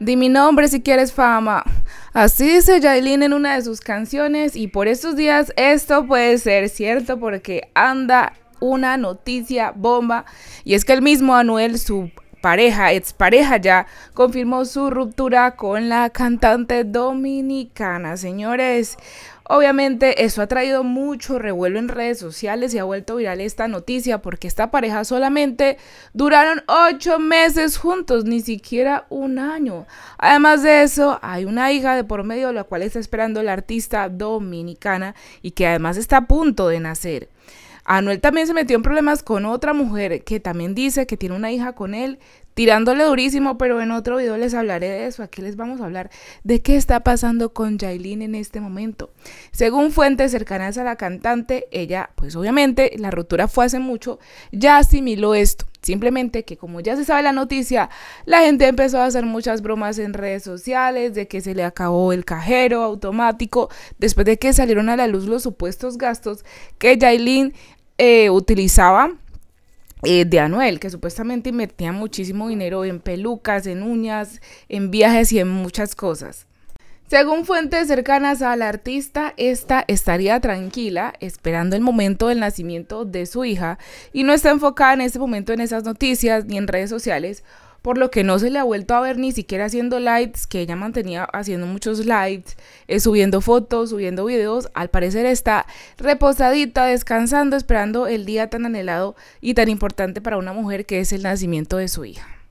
Di mi nombre si quieres fama. Así dice Jailin en una de sus canciones y por estos días esto puede ser cierto porque anda una noticia bomba y es que el mismo Anuel, su pareja, ex pareja ya, confirmó su ruptura con la cantante dominicana. Señores, Obviamente eso ha traído mucho revuelo en redes sociales y ha vuelto viral esta noticia porque esta pareja solamente duraron ocho meses juntos, ni siquiera un año. Además de eso, hay una hija de por medio de la cual está esperando la artista dominicana y que además está a punto de nacer. Anuel también se metió en problemas con otra mujer que también dice que tiene una hija con él, tirándole durísimo, pero en otro video les hablaré de eso. Aquí les vamos a hablar de qué está pasando con Jailin en este momento. Según fuentes cercanas a la cantante, ella, pues obviamente, la ruptura fue hace mucho, ya asimiló esto. Simplemente que como ya se sabe la noticia, la gente empezó a hacer muchas bromas en redes sociales de que se le acabó el cajero automático después de que salieron a la luz los supuestos gastos que Jailin eh, utilizaba eh, de Anuel, que supuestamente invertía muchísimo dinero en pelucas, en uñas, en viajes y en muchas cosas. Según fuentes cercanas al artista, esta estaría tranquila, esperando el momento del nacimiento de su hija y no está enfocada en ese momento en esas noticias ni en redes sociales por lo que no se le ha vuelto a ver ni siquiera haciendo lights que ella mantenía haciendo muchos lights eh, subiendo fotos, subiendo videos. Al parecer está reposadita, descansando, esperando el día tan anhelado y tan importante para una mujer que es el nacimiento de su hija.